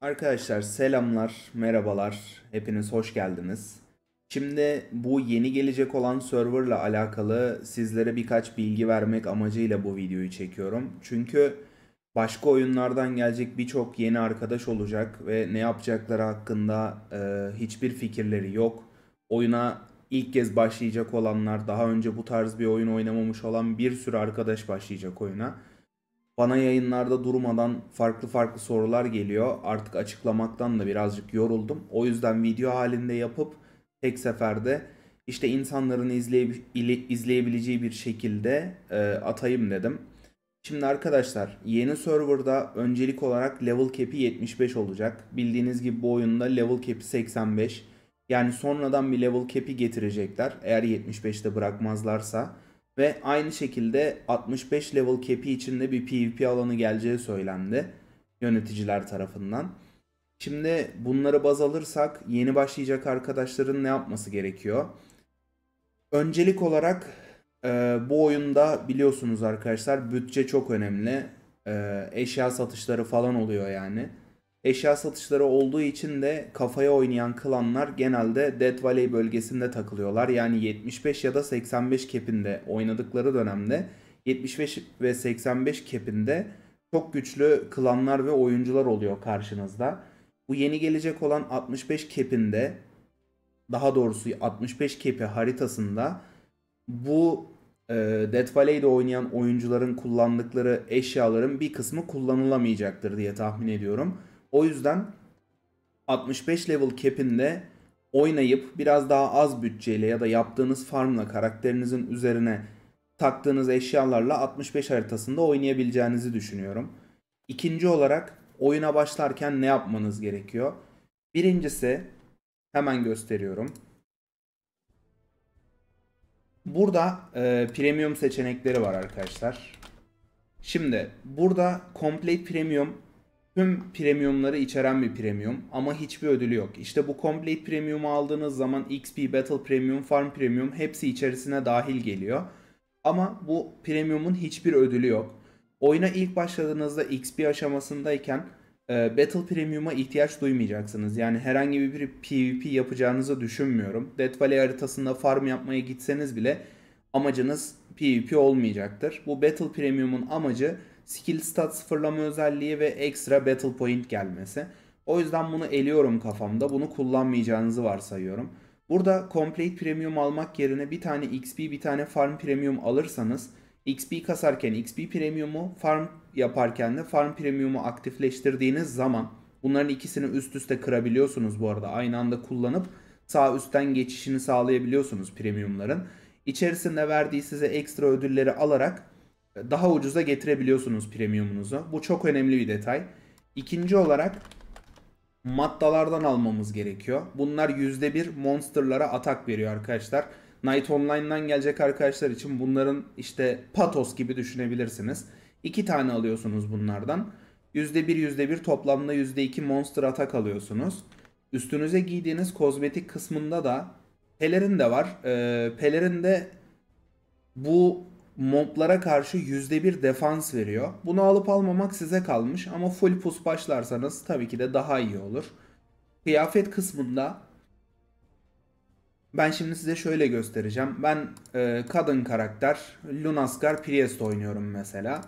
Arkadaşlar selamlar, merhabalar. Hepiniz hoş geldiniz. Şimdi bu yeni gelecek olan serverla alakalı sizlere birkaç bilgi vermek amacıyla bu videoyu çekiyorum. Çünkü başka oyunlardan gelecek birçok yeni arkadaş olacak ve ne yapacakları hakkında e, hiçbir fikirleri yok. Oyuna ilk kez başlayacak olanlar, daha önce bu tarz bir oyun oynamamış olan bir sürü arkadaş başlayacak oyuna. Bana yayınlarda durmadan farklı farklı sorular geliyor. Artık açıklamaktan da birazcık yoruldum. O yüzden video halinde yapıp tek seferde işte insanların izleyebileceği bir şekilde e, atayım dedim. Şimdi arkadaşlar yeni serverda öncelik olarak level cap'i 75 olacak. Bildiğiniz gibi bu oyunda level cap'i 85. Yani sonradan bir level cap'i getirecekler eğer 75'te bırakmazlarsa. Ve aynı şekilde 65 level cap'i içinde bir PvP alanı geleceği söylendi yöneticiler tarafından. Şimdi bunları baz alırsak yeni başlayacak arkadaşların ne yapması gerekiyor? Öncelik olarak e, bu oyunda biliyorsunuz arkadaşlar bütçe çok önemli. E, eşya satışları falan oluyor yani. Eşya satışları olduğu için de kafaya oynayan klanlar genelde Dead Valley bölgesinde takılıyorlar. Yani 75 ya da 85 kepinde oynadıkları dönemde 75 ve 85 kepinde çok güçlü klanlar ve oyuncular oluyor karşınızda. Bu yeni gelecek olan 65 kepinde daha doğrusu 65 kepi haritasında bu e, Death Valley'de oynayan oyuncuların kullandıkları eşyaların bir kısmı kullanılamayacaktır diye tahmin ediyorum. O yüzden 65 level cap'inde oynayıp biraz daha az bütçeyle ya da yaptığınız farmla karakterinizin üzerine taktığınız eşyalarla 65 haritasında oynayabileceğinizi düşünüyorum. İkinci olarak oyuna başlarken ne yapmanız gerekiyor? Birincisi hemen gösteriyorum. Burada e, premium seçenekleri var arkadaşlar. Şimdi burada Complete Premium tüm premiumları içeren bir premium ama hiçbir ödülü yok. İşte bu Complete Premium'u aldığınız zaman XP Battle Premium, Farm Premium hepsi içerisine dahil geliyor. Ama bu premiumun hiçbir ödülü yok. Oyuna ilk başladığınızda XP aşamasındayken e, Battle Premium'a ihtiyaç duymayacaksınız. Yani herhangi bir PvP yapacağınızı düşünmüyorum. Death Valley haritasında farm yapmaya gitseniz bile amacınız PvP olmayacaktır. Bu Battle Premium'un amacı skill stat sıfırlama özelliği ve ekstra battle point gelmesi. O yüzden bunu eliyorum kafamda. Bunu kullanmayacağınızı varsayıyorum. Burada complete premium almak yerine bir tane XP bir tane farm premium alırsanız XP kasarken XP premiumu farm yaparken de farm premiumu aktifleştirdiğiniz zaman bunların ikisini üst üste kırabiliyorsunuz bu arada aynı anda kullanıp sağ üstten geçişini sağlayabiliyorsunuz premiumların. İçerisinde verdiği size ekstra ödülleri alarak daha ucuza getirebiliyorsunuz premiumunuzu. Bu çok önemli bir detay. İkinci olarak maddalardan almamız gerekiyor. Bunlar %1 monsterlara atak veriyor arkadaşlar. Night Online'dan gelecek arkadaşlar için bunların işte patos gibi düşünebilirsiniz. İki tane alıyorsunuz bunlardan. %1 %1 toplamda %2 monster atak alıyorsunuz. Üstünüze giydiğiniz kozmetik kısmında da pelerin de var. Ee, pelerin de bu moblara karşı %1 defans veriyor. Bunu alıp almamak size kalmış ama full pus başlarsanız tabii ki de daha iyi olur. Kıyafet kısmında ben şimdi size şöyle göstereceğim. Ben e, kadın karakter Lunaskar Priest oynuyorum mesela.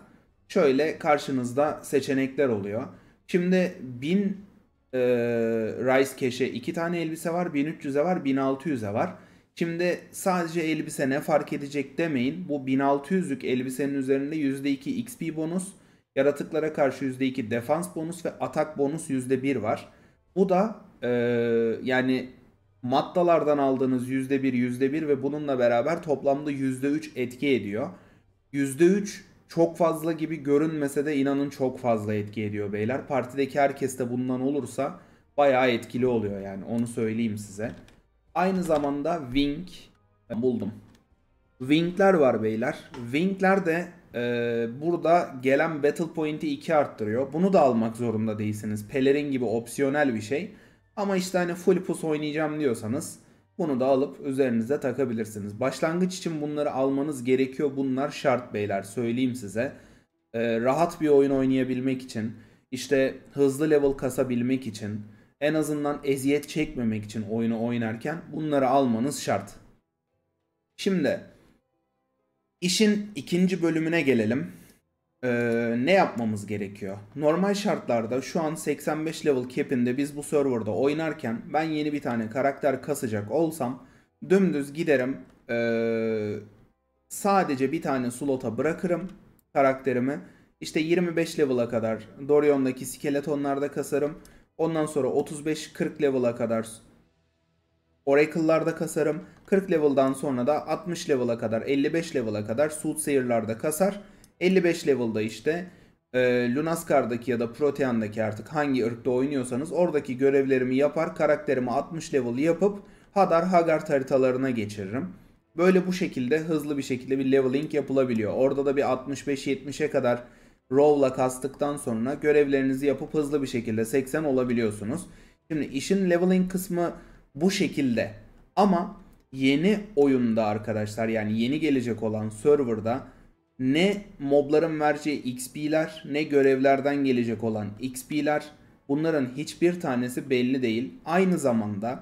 Şöyle karşınızda seçenekler oluyor. Şimdi 1000 e, Rice Cash'e 2 tane elbise var, 1300'e var, 1600'e var. Şimdi sadece elbise ne fark edecek demeyin. Bu 1600'lük elbisenin üzerinde %2 XP bonus, yaratıklara karşı %2 defans bonus ve atak bonus %1 var. Bu da e, yani maddalardan aldığınız %1, %1 ve bununla beraber toplamda %3 etki ediyor. %3 çok fazla gibi görünmese de inanın çok fazla etki ediyor beyler. Partideki herkes de bundan olursa bayağı etkili oluyor yani onu söyleyeyim size. Aynı zamanda wing e, buldum. Wing'ler var beyler. Wing'ler de e, burada gelen battle point'i 2 arttırıyor. Bunu da almak zorunda değilsiniz. Pelerin gibi opsiyonel bir şey. Ama işte hani full pus oynayacağım diyorsanız bunu da alıp üzerinize takabilirsiniz. Başlangıç için bunları almanız gerekiyor. Bunlar şart beyler söyleyeyim size. Ee, rahat bir oyun oynayabilmek için, işte hızlı level kasabilmek için, en azından eziyet çekmemek için oyunu oynarken bunları almanız şart. Şimdi işin ikinci bölümüne gelelim. Ee, ne yapmamız gerekiyor? Normal şartlarda şu an 85 level cap'inde biz bu serverda oynarken ben yeni bir tane karakter kasacak olsam dümdüz giderim ee, sadece bir tane slota bırakırım karakterimi. İşte 25 level'a kadar Dorion'daki skeletonlarda kasarım. Ondan sonra 35-40 level'a kadar Oracle'larda kasarım. 40 level'dan sonra da 60 level'a kadar 55 level'a kadar Soothsayer'larda kasar. 55 level'da işte e, Lunaskar'daki ya da Protean'daki artık hangi ırkta oynuyorsanız oradaki görevlerimi yapar karakterimi 60 level yapıp Hadar Hagar haritalarına geçiririm. Böyle bu şekilde hızlı bir şekilde bir leveling yapılabiliyor. Orada da bir 65-70'e kadar Row'la kastıktan sonra görevlerinizi yapıp hızlı bir şekilde 80 olabiliyorsunuz. Şimdi işin leveling kısmı bu şekilde. Ama yeni oyunda arkadaşlar yani yeni gelecek olan serverda ne mobların vereceği XP'ler ne görevlerden gelecek olan XP'ler bunların hiçbir tanesi belli değil. Aynı zamanda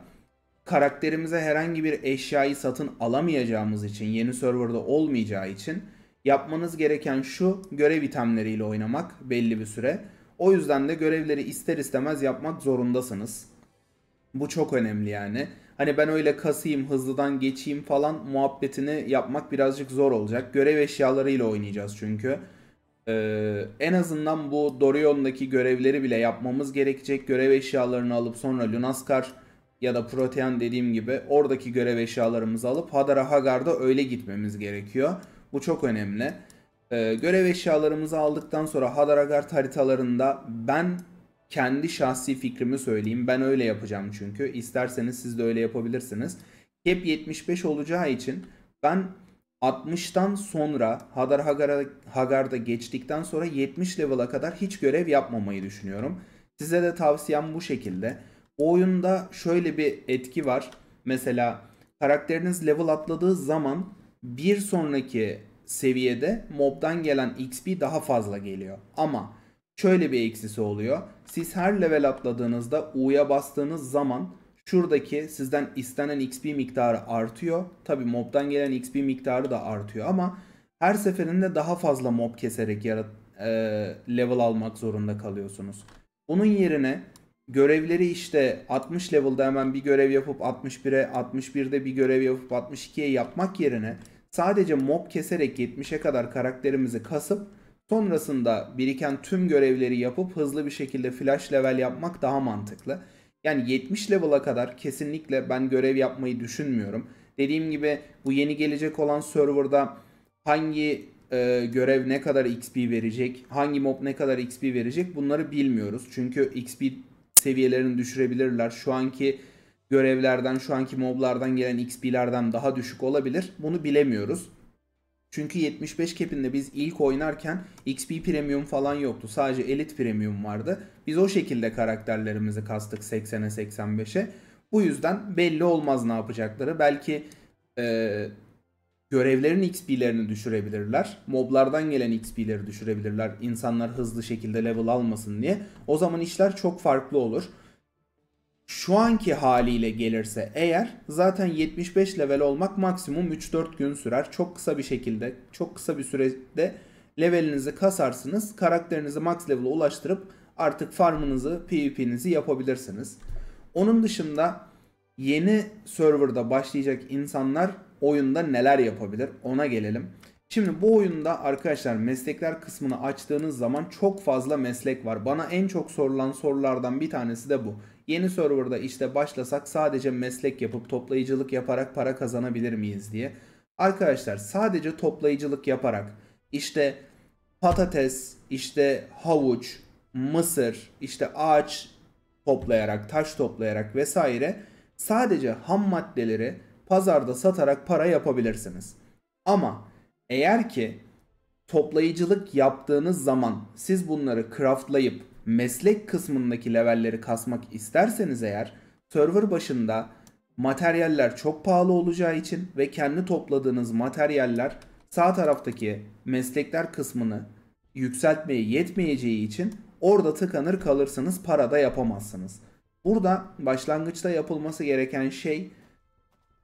karakterimize herhangi bir eşyayı satın alamayacağımız için yeni serverda olmayacağı için Yapmanız gereken şu görev itemleriyle oynamak belli bir süre. O yüzden de görevleri ister istemez yapmak zorundasınız. Bu çok önemli yani. Hani ben öyle kasayım, hızlıdan geçeyim falan muhabbetini yapmak birazcık zor olacak. Görev eşyalarıyla oynayacağız çünkü. Ee, en azından bu Dorion'daki görevleri bile yapmamız gerekecek. Görev eşyalarını alıp sonra Lunaskar ya da Protean dediğim gibi oradaki görev eşyalarımızı alıp Hadara Hagar'da öyle gitmemiz gerekiyor. Bu çok önemli. Ee, görev eşyalarımızı aldıktan sonra Hadaragar haritalarında ben kendi şahsi fikrimi söyleyeyim. Ben öyle yapacağım çünkü. İsterseniz siz de öyle yapabilirsiniz. Hep 75 olacağı için ben 60'tan sonra Hadar Hagar'a, Hagar'da geçtikten sonra 70 level'a kadar hiç görev yapmamayı düşünüyorum. Size de tavsiyem bu şekilde. O oyunda şöyle bir etki var. Mesela karakteriniz level atladığı zaman bir sonraki seviyede mobdan gelen XP daha fazla geliyor. Ama şöyle bir eksisi oluyor. Siz her level atladığınızda U'ya bastığınız zaman şuradaki sizden istenen XP miktarı artıyor. Tabi mobdan gelen XP miktarı da artıyor ama her seferinde daha fazla mob keserek yarat, e, level almak zorunda kalıyorsunuz. Bunun yerine görevleri işte 60 level'da hemen bir görev yapıp 61'e, 61'de bir görev yapıp 62'ye yapmak yerine sadece mob keserek 70'e kadar karakterimizi kasıp sonrasında biriken tüm görevleri yapıp hızlı bir şekilde flash level yapmak daha mantıklı. Yani 70 level'a kadar kesinlikle ben görev yapmayı düşünmüyorum. Dediğim gibi bu yeni gelecek olan serverda hangi e, görev ne kadar XP verecek, hangi mob ne kadar XP verecek bunları bilmiyoruz. Çünkü XP seviyelerini düşürebilirler. Şu anki görevlerden, şu anki moblardan gelen XP'lerden daha düşük olabilir. Bunu bilemiyoruz. Çünkü 75 cap'inde biz ilk oynarken XP Premium falan yoktu. Sadece Elite Premium vardı. Biz o şekilde karakterlerimizi kastık 80'e 85'e. Bu yüzden belli olmaz ne yapacakları. Belki e, Görevlerin XP'lerini düşürebilirler. Moblardan gelen XP'leri düşürebilirler. İnsanlar hızlı şekilde level almasın diye. O zaman işler çok farklı olur. Şu anki haliyle gelirse eğer zaten 75 level olmak maksimum 3-4 gün sürer. Çok kısa bir şekilde, çok kısa bir sürede levelinizi kasarsınız. Karakterinizi max level'a ulaştırıp artık farmınızı, PvP'nizi yapabilirsiniz. Onun dışında yeni serverda başlayacak insanlar oyunda neler yapabilir ona gelelim. Şimdi bu oyunda arkadaşlar meslekler kısmını açtığınız zaman çok fazla meslek var. Bana en çok sorulan sorulardan bir tanesi de bu. Yeni serverda işte başlasak sadece meslek yapıp toplayıcılık yaparak para kazanabilir miyiz diye. Arkadaşlar sadece toplayıcılık yaparak işte patates, işte havuç, mısır, işte ağaç toplayarak, taş toplayarak vesaire sadece ham maddeleri pazarda satarak para yapabilirsiniz. Ama eğer ki toplayıcılık yaptığınız zaman siz bunları craftlayıp meslek kısmındaki levelleri kasmak isterseniz eğer server başında materyaller çok pahalı olacağı için ve kendi topladığınız materyaller sağ taraftaki meslekler kısmını yükseltmeye yetmeyeceği için orada tıkanır kalırsınız para da yapamazsınız. Burada başlangıçta yapılması gereken şey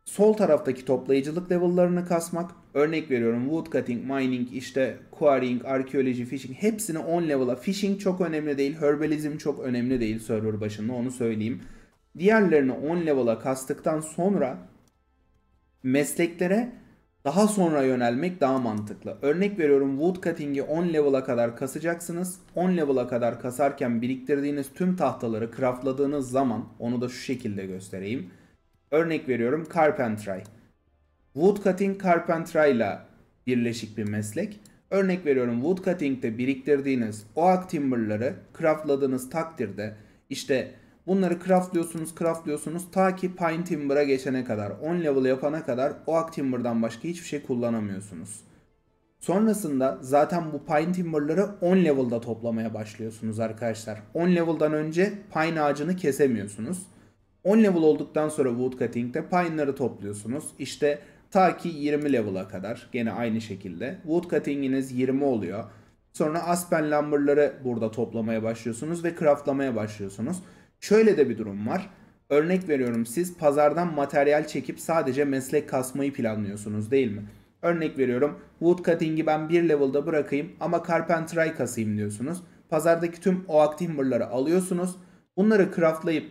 sol taraftaki toplayıcılık level'larını kasmak. Örnek veriyorum woodcutting, mining, işte quarrying, arkeoloji, fishing hepsini 10 level'a. Fishing çok önemli değil, herbalizm çok önemli değil server başında onu söyleyeyim. Diğerlerini 10 level'a kastıktan sonra mesleklere daha sonra yönelmek daha mantıklı. Örnek veriyorum woodcutting'i 10 level'a kadar kasacaksınız. 10 level'a kadar kasarken biriktirdiğiniz tüm tahtaları craftladığınız zaman onu da şu şekilde göstereyim Örnek veriyorum Carpentry. Woodcutting Carpentry ile birleşik bir meslek. Örnek veriyorum woodcutting'de biriktirdiğiniz oak timberları craftladığınız takdirde işte bunları craftlıyorsunuz craftlıyorsunuz ta ki pine timber'a geçene kadar 10 level yapana kadar oak timber'dan başka hiçbir şey kullanamıyorsunuz. Sonrasında zaten bu pine timber'ları 10 level'da toplamaya başlıyorsunuz arkadaşlar. 10 level'dan önce pine ağacını kesemiyorsunuz. 10 level olduktan sonra woodcutting'de pine'ları topluyorsunuz. İşte ta ki 20 level'a kadar gene aynı şekilde. Woodcutting'iniz 20 oluyor. Sonra aspen lumber'ları burada toplamaya başlıyorsunuz ve craftlamaya başlıyorsunuz. Şöyle de bir durum var. Örnek veriyorum siz pazardan materyal çekip sadece meslek kasmayı planlıyorsunuz değil mi? Örnek veriyorum woodcutting'i ben bir level'da bırakayım ama carpentry kasayım diyorsunuz. Pazardaki tüm o timber'ları alıyorsunuz. Bunları craftlayıp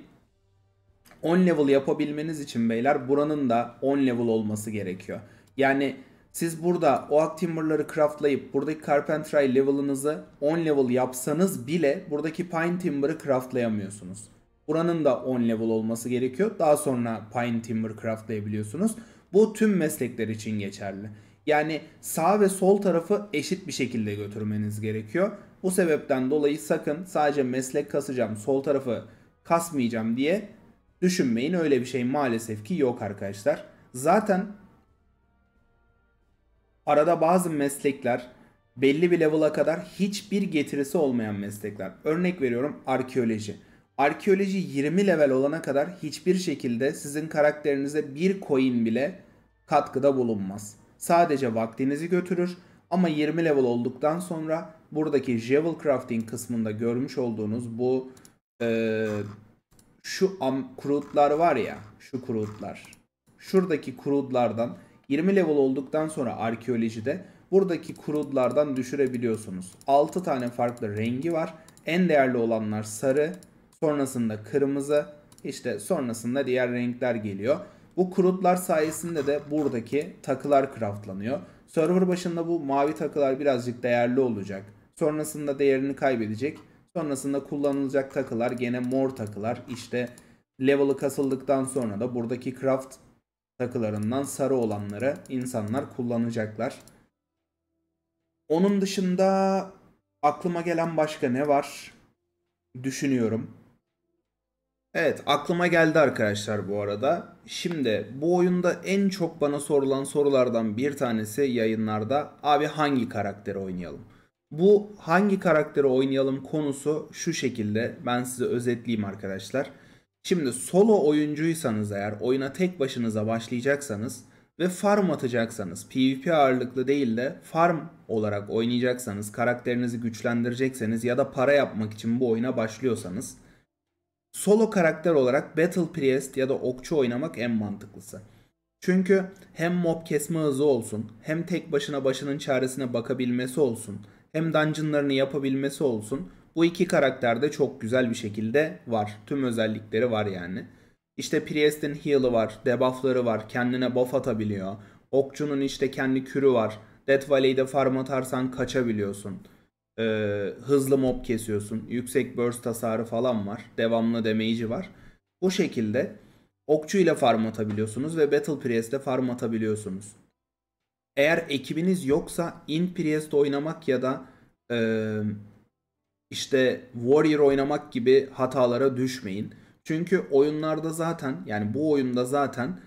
10 level yapabilmeniz için beyler buranın da 10 level olması gerekiyor. Yani siz burada Oak Timber'ları craftlayıp buradaki Carpentry level'ınızı 10 level yapsanız bile buradaki Pine Timber'ı craftlayamıyorsunuz. Buranın da 10 level olması gerekiyor. Daha sonra Pine Timber craftlayabiliyorsunuz. Bu tüm meslekler için geçerli. Yani sağ ve sol tarafı eşit bir şekilde götürmeniz gerekiyor. Bu sebepten dolayı sakın sadece meslek kasacağım, sol tarafı kasmayacağım diye Düşünmeyin öyle bir şey maalesef ki yok arkadaşlar. Zaten arada bazı meslekler belli bir level'a kadar hiçbir getirisi olmayan meslekler. Örnek veriyorum arkeoloji. Arkeoloji 20 level olana kadar hiçbir şekilde sizin karakterinize bir coin bile katkıda bulunmaz. Sadece vaktinizi götürür ama 20 level olduktan sonra buradaki Jewel Crafting kısmında görmüş olduğunuz bu e, şu am kurutlar var ya şu kurutlar. Şuradaki kurutlardan 20 level olduktan sonra arkeolojide buradaki kurutlardan düşürebiliyorsunuz. 6 tane farklı rengi var. En değerli olanlar sarı, sonrasında kırmızı, işte sonrasında diğer renkler geliyor. Bu kurutlar sayesinde de buradaki takılar craftlanıyor. Server başında bu mavi takılar birazcık değerli olacak. Sonrasında değerini kaybedecek. Sonrasında kullanılacak takılar gene mor takılar. İşte level'ı kasıldıktan sonra da buradaki craft takılarından sarı olanları insanlar kullanacaklar. Onun dışında aklıma gelen başka ne var? Düşünüyorum. Evet aklıma geldi arkadaşlar bu arada. Şimdi bu oyunda en çok bana sorulan sorulardan bir tanesi yayınlarda abi hangi karakteri oynayalım? Bu hangi karakteri oynayalım konusu şu şekilde. Ben size özetleyeyim arkadaşlar. Şimdi solo oyuncuysanız eğer oyuna tek başınıza başlayacaksanız ve farm atacaksanız PvP ağırlıklı değil de farm olarak oynayacaksanız karakterinizi güçlendirecekseniz ya da para yapmak için bu oyuna başlıyorsanız solo karakter olarak Battle Priest ya da okçu oynamak en mantıklısı. Çünkü hem mob kesme hızı olsun hem tek başına başının çaresine bakabilmesi olsun hem dungeonlarını yapabilmesi olsun. Bu iki karakter de çok güzel bir şekilde var. Tüm özellikleri var yani. İşte Priest'in heal'ı var, debuff'ları var, kendine buff atabiliyor. Okçunun işte kendi kürü var. Death Valley'de farm atarsan kaçabiliyorsun. Ee, hızlı mob kesiyorsun. Yüksek burst tasarı falan var. Devamlı damage'i var. Bu şekilde okçu ile farm atabiliyorsunuz ve Battle Priest'le farm atabiliyorsunuz eğer ekibiniz yoksa In Priest oynamak ya da e, işte Warrior oynamak gibi hatalara düşmeyin. Çünkü oyunlarda zaten yani bu oyunda zaten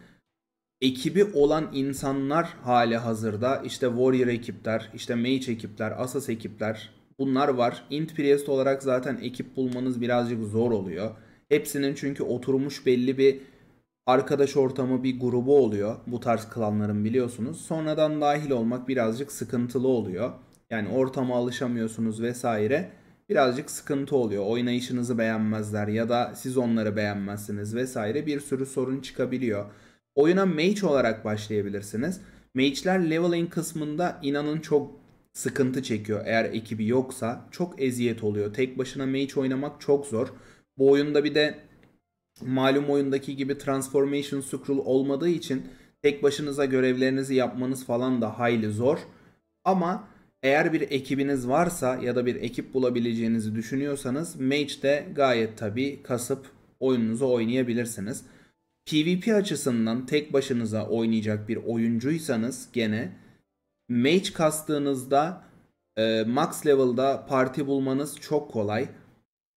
ekibi olan insanlar hali hazırda işte Warrior ekipler, işte Mage ekipler, Asas ekipler bunlar var. Int Priest olarak zaten ekip bulmanız birazcık zor oluyor. Hepsinin çünkü oturmuş belli bir arkadaş ortamı bir grubu oluyor. Bu tarz klanların biliyorsunuz. Sonradan dahil olmak birazcık sıkıntılı oluyor. Yani ortama alışamıyorsunuz vesaire. Birazcık sıkıntı oluyor. Oynayışınızı beğenmezler ya da siz onları beğenmezsiniz vesaire bir sürü sorun çıkabiliyor. Oyuna mage olarak başlayabilirsiniz. Mage'ler leveling kısmında inanın çok sıkıntı çekiyor. Eğer ekibi yoksa çok eziyet oluyor. Tek başına mage oynamak çok zor. Bu oyunda bir de malum oyundaki gibi Transformation Scroll olmadığı için tek başınıza görevlerinizi yapmanız falan da hayli zor. Ama eğer bir ekibiniz varsa ya da bir ekip bulabileceğinizi düşünüyorsanız Mage de gayet tabi kasıp oyununuzu oynayabilirsiniz. PvP açısından tek başınıza oynayacak bir oyuncuysanız gene Mage kastığınızda e, max level'da parti bulmanız çok kolay.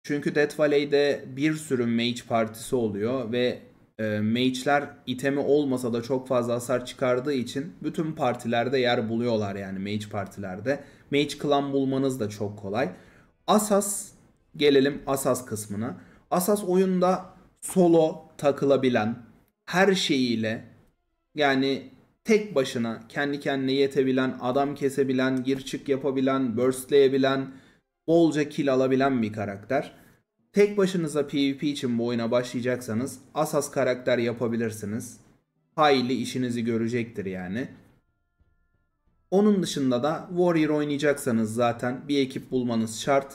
Çünkü Death Valley'de bir sürü mage partisi oluyor ve e, mage'ler itemi olmasa da çok fazla hasar çıkardığı için bütün partilerde yer buluyorlar yani mage partilerde. Mage klan bulmanız da çok kolay. Asas gelelim Asas kısmına. Asas oyunda solo takılabilen her şeyiyle yani tek başına kendi kendine yetebilen, adam kesebilen, gir çık yapabilen, burstleyebilen, bolca kill alabilen bir karakter. Tek başınıza PvP için bu oyuna başlayacaksanız Asas karakter yapabilirsiniz. Hayli işinizi görecektir yani. Onun dışında da Warrior oynayacaksanız zaten bir ekip bulmanız şart.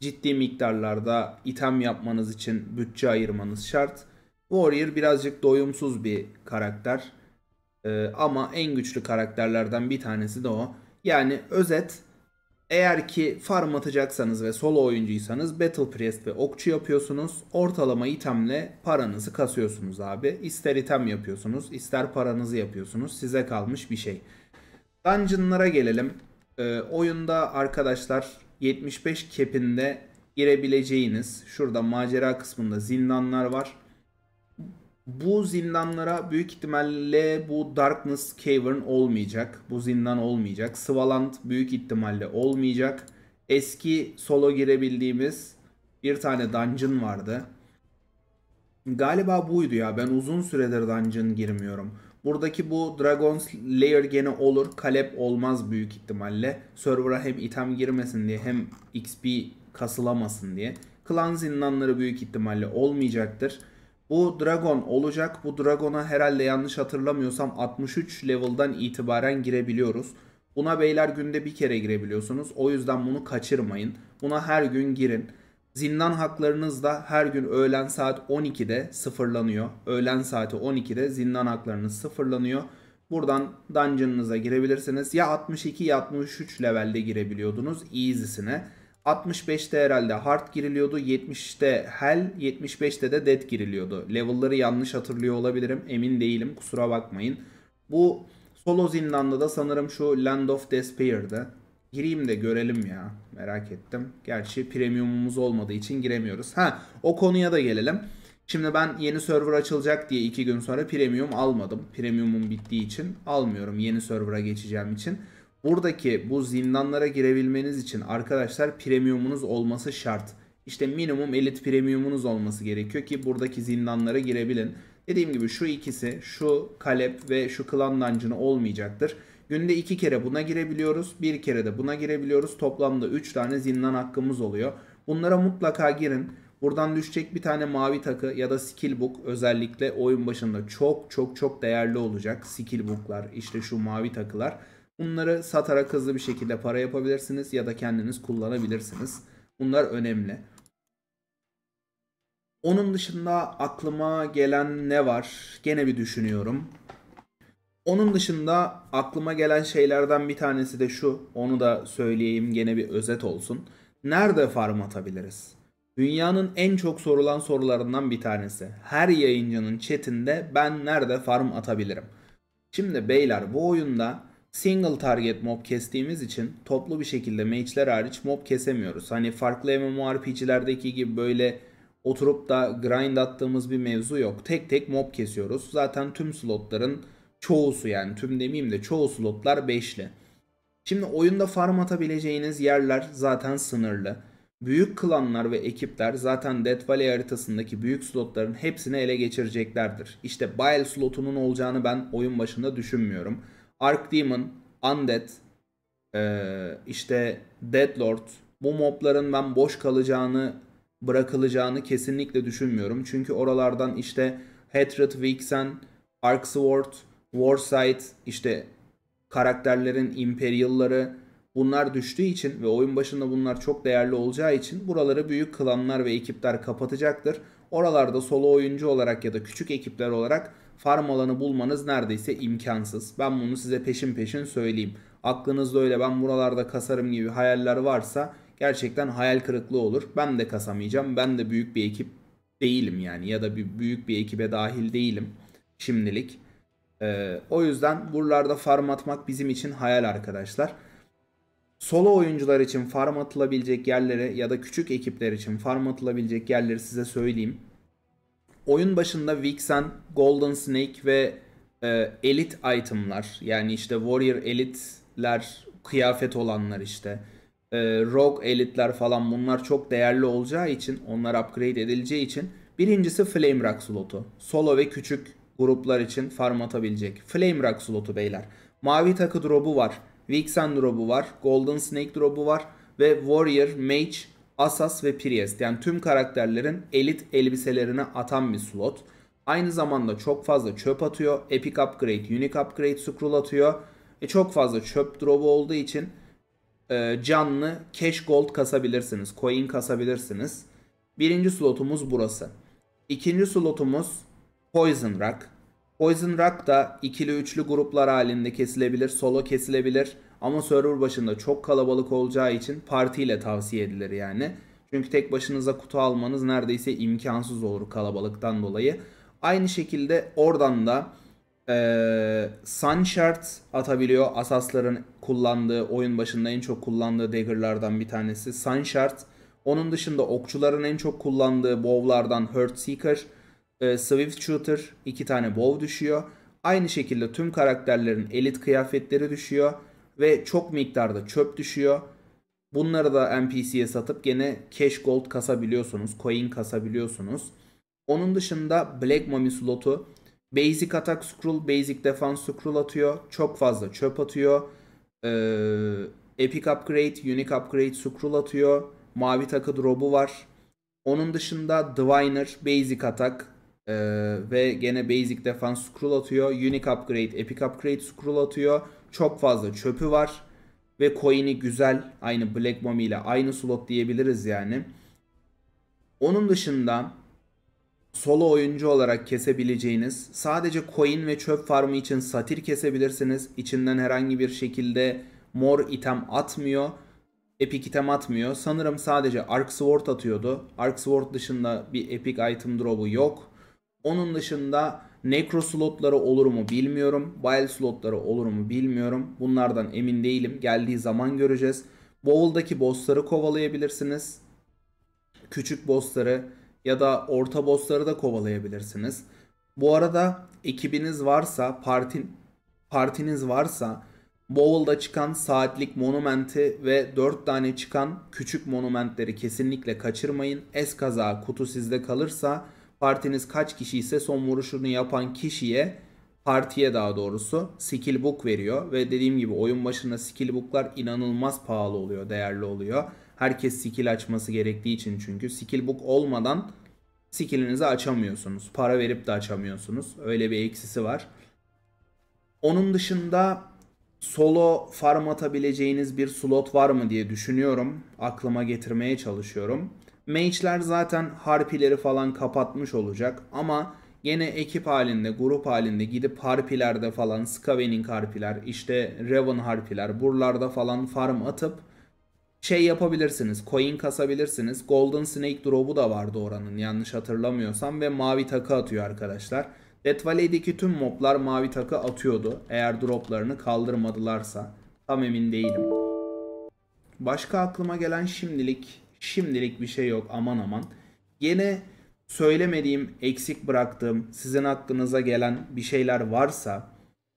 Ciddi miktarlarda item yapmanız için bütçe ayırmanız şart. Warrior birazcık doyumsuz bir karakter. Ee, ama en güçlü karakterlerden bir tanesi de o. Yani özet eğer ki farm atacaksanız ve solo oyuncuysanız Battle Priest ve okçu yapıyorsunuz. Ortalama itemle paranızı kasıyorsunuz abi. İster item yapıyorsunuz ister paranızı yapıyorsunuz. Size kalmış bir şey. Dungeon'lara gelelim. E, oyunda arkadaşlar 75 kepinde girebileceğiniz şurada macera kısmında zindanlar var. Bu zindanlara büyük ihtimalle bu Darkness Cavern olmayacak. Bu zindan olmayacak. Svaland büyük ihtimalle olmayacak. Eski solo girebildiğimiz bir tane dungeon vardı. Galiba buydu ya. Ben uzun süredir dungeon girmiyorum. Buradaki bu Dragon's Lair gene olur. Kalep olmaz büyük ihtimalle. Server'a hem item girmesin diye hem XP kasılamasın diye. Klan zindanları büyük ihtimalle olmayacaktır. Bu dragon olacak. Bu dragona herhalde yanlış hatırlamıyorsam 63 level'dan itibaren girebiliyoruz. Buna beyler günde bir kere girebiliyorsunuz. O yüzden bunu kaçırmayın. Buna her gün girin. Zindan haklarınız da her gün öğlen saat 12'de sıfırlanıyor. Öğlen saati 12'de zindan haklarınız sıfırlanıyor. Buradan dungeon'ınıza girebilirsiniz. Ya 62 ya 63 levelde girebiliyordunuz easy'sine. 65'te herhalde hard giriliyordu. 70'te hell, 75'te de dead giriliyordu. Level'ları yanlış hatırlıyor olabilirim. Emin değilim. Kusura bakmayın. Bu solo zindanda da sanırım şu Land of Despair'dı. Gireyim de görelim ya. Merak ettim. Gerçi premiumumuz olmadığı için giremiyoruz. Ha o konuya da gelelim. Şimdi ben yeni server açılacak diye 2 gün sonra premium almadım. Premiumum bittiği için almıyorum yeni server'a geçeceğim için. Buradaki bu zindanlara girebilmeniz için arkadaşlar premiumunuz olması şart. İşte minimum elit premiumunuz olması gerekiyor ki buradaki zindanlara girebilin. Dediğim gibi şu ikisi şu kalep ve şu klan dancını olmayacaktır. Günde iki kere buna girebiliyoruz. Bir kere de buna girebiliyoruz. Toplamda üç tane zindan hakkımız oluyor. Bunlara mutlaka girin. Buradan düşecek bir tane mavi takı ya da skill book özellikle oyun başında çok çok çok değerli olacak. Skill booklar işte şu mavi takılar. Bunları satarak hızlı bir şekilde para yapabilirsiniz ya da kendiniz kullanabilirsiniz. Bunlar önemli. Onun dışında aklıma gelen ne var? Gene bir düşünüyorum. Onun dışında aklıma gelen şeylerden bir tanesi de şu. Onu da söyleyeyim gene bir özet olsun. Nerede farm atabiliriz? Dünyanın en çok sorulan sorularından bir tanesi. Her yayıncının chatinde ben nerede farm atabilirim? Şimdi beyler bu oyunda single target mob kestiğimiz için toplu bir şekilde mage'ler hariç mob kesemiyoruz. Hani farklı MMORPG'lerdeki gibi böyle oturup da grind attığımız bir mevzu yok. Tek tek mob kesiyoruz. Zaten tüm slotların çoğusu yani tüm demeyeyim de çoğu slotlar 5'li. Şimdi oyunda farm atabileceğiniz yerler zaten sınırlı. Büyük klanlar ve ekipler zaten Death Valley haritasındaki büyük slotların hepsini ele geçireceklerdir. İşte Bile slotunun olacağını ben oyun başında düşünmüyorum. Ark Demon, Undead, ee, işte Deadlord bu mobların ben boş kalacağını bırakılacağını kesinlikle düşünmüyorum. Çünkü oralardan işte Hatred, Vixen, Arcsword, Warsight işte karakterlerin imperialları bunlar düştüğü için ve oyun başında bunlar çok değerli olacağı için buraları büyük klanlar ve ekipler kapatacaktır. Oralarda solo oyuncu olarak ya da küçük ekipler olarak farm alanı bulmanız neredeyse imkansız. Ben bunu size peşin peşin söyleyeyim. Aklınızda öyle ben buralarda kasarım gibi hayaller varsa gerçekten hayal kırıklığı olur. Ben de kasamayacağım. Ben de büyük bir ekip değilim yani ya da bir büyük bir ekibe dahil değilim şimdilik. Ee, o yüzden buralarda farm atmak bizim için hayal arkadaşlar. Solo oyuncular için farm atılabilecek yerleri ya da küçük ekipler için farm atılabilecek yerleri size söyleyeyim oyun başında Vixen, Golden Snake ve e, Elite itemlar yani işte Warrior Elite'ler, kıyafet olanlar işte, e, Rogue Elite'ler falan bunlar çok değerli olacağı için, onlar upgrade edileceği için birincisi Flame Rack slotu. Solo ve küçük gruplar için farm atabilecek. Flame Rack slotu beyler. Mavi takı drop'u var. Vixen drop'u var. Golden Snake drop'u var. Ve Warrior, Mage, Asas ve Priest yani tüm karakterlerin elit elbiselerini atan bir slot. Aynı zamanda çok fazla çöp atıyor. Epic Upgrade, Unique Upgrade scroll atıyor. E çok fazla çöp drop olduğu için e, canlı cash gold kasabilirsiniz. Coin kasabilirsiniz. Birinci slotumuz burası. İkinci slotumuz Poison Rock. Poison Rock da ikili üçlü gruplar halinde kesilebilir, solo kesilebilir. Ama server başında çok kalabalık olacağı için partiyle tavsiye edilir yani. Çünkü tek başınıza kutu almanız neredeyse imkansız olur kalabalıktan dolayı. Aynı şekilde oradan da ee, Sun atabiliyor. Asasların kullandığı, oyun başında en çok kullandığı dagger'lardan bir tanesi Sunshard. Onun dışında okçuların en çok kullandığı bow'lardan Hurt Seeker, e, Swift Shooter iki tane bow düşüyor. Aynı şekilde tüm karakterlerin elit kıyafetleri düşüyor ve çok miktarda çöp düşüyor. Bunları da NPC'ye satıp gene cash gold kasabiliyorsunuz, coin kasabiliyorsunuz. Onun dışında Black Mummy slotu basic attack scroll, basic defense scroll atıyor. Çok fazla çöp atıyor. Ee, epic upgrade, unique upgrade scroll atıyor. Mavi takı drop'u var. Onun dışında Diviner, basic attack ee, ve gene basic defense scroll atıyor. Unique upgrade, epic upgrade scroll atıyor. Çok fazla çöpü var. Ve coin'i güzel. Aynı Black Mommy ile aynı slot diyebiliriz yani. Onun dışında solo oyuncu olarak kesebileceğiniz sadece coin ve çöp farmı için satir kesebilirsiniz. İçinden herhangi bir şekilde mor item atmıyor. Epic item atmıyor. Sanırım sadece Arc Sword atıyordu. Arc Sword dışında bir epic item drop'u yok. Onun dışında Necro slotları olur mu bilmiyorum. Bile slotları olur mu bilmiyorum. Bunlardan emin değilim. Geldiği zaman göreceğiz. Bowl'daki bossları kovalayabilirsiniz. Küçük bossları ya da orta bossları da kovalayabilirsiniz. Bu arada ekibiniz varsa, partin, partiniz varsa Bowl'da çıkan saatlik monumenti ve 4 tane çıkan küçük monumentleri kesinlikle kaçırmayın. Eskaza kutu sizde kalırsa Partiniz kaç kişi ise son vuruşunu yapan kişiye partiye daha doğrusu skill book veriyor ve dediğim gibi oyun başına skill book'lar inanılmaz pahalı oluyor, değerli oluyor. Herkes skill açması gerektiği için çünkü skill book olmadan skillinizi açamıyorsunuz. Para verip de açamıyorsunuz. Öyle bir eksisi var. Onun dışında solo farm atabileceğiniz bir slot var mı diye düşünüyorum. Aklıma getirmeye çalışıyorum. Mage'ler zaten harpileri falan kapatmış olacak ama gene ekip halinde, grup halinde gidip harpilerde falan, Skaven'in harpiler, işte Raven harpiler, buralarda falan farm atıp şey yapabilirsiniz. Coin kasabilirsiniz. Golden Snake drop'u da vardı oranın yanlış hatırlamıyorsam ve mavi takı atıyor arkadaşlar. Death Valley'deki tüm moblar mavi takı atıyordu. Eğer droplarını kaldırmadılarsa. Tam emin değilim. Başka aklıma gelen şimdilik Şimdilik bir şey yok aman aman. Yine söylemediğim, eksik bıraktığım, sizin hakkınıza gelen bir şeyler varsa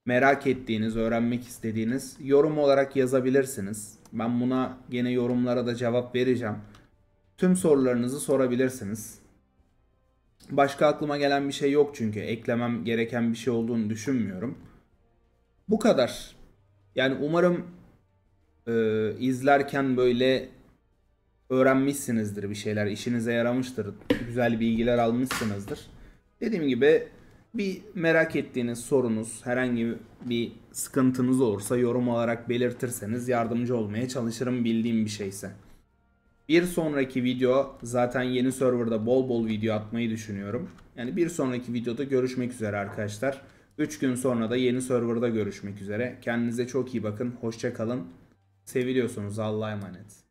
merak ettiğiniz, öğrenmek istediğiniz yorum olarak yazabilirsiniz. Ben buna yine yorumlara da cevap vereceğim. Tüm sorularınızı sorabilirsiniz. Başka aklıma gelen bir şey yok çünkü eklemem gereken bir şey olduğunu düşünmüyorum. Bu kadar. Yani umarım e, izlerken böyle öğrenmişsinizdir bir şeyler, işinize yaramıştır, güzel bilgiler almışsınızdır. Dediğim gibi bir merak ettiğiniz sorunuz, herhangi bir sıkıntınız olursa yorum olarak belirtirseniz yardımcı olmaya çalışırım bildiğim bir şeyse. Bir sonraki video zaten yeni serverda bol bol video atmayı düşünüyorum. Yani bir sonraki videoda görüşmek üzere arkadaşlar. 3 gün sonra da yeni serverda görüşmek üzere. Kendinize çok iyi bakın. Hoşça kalın. Seviliyorsunuz. Allah'a emanet.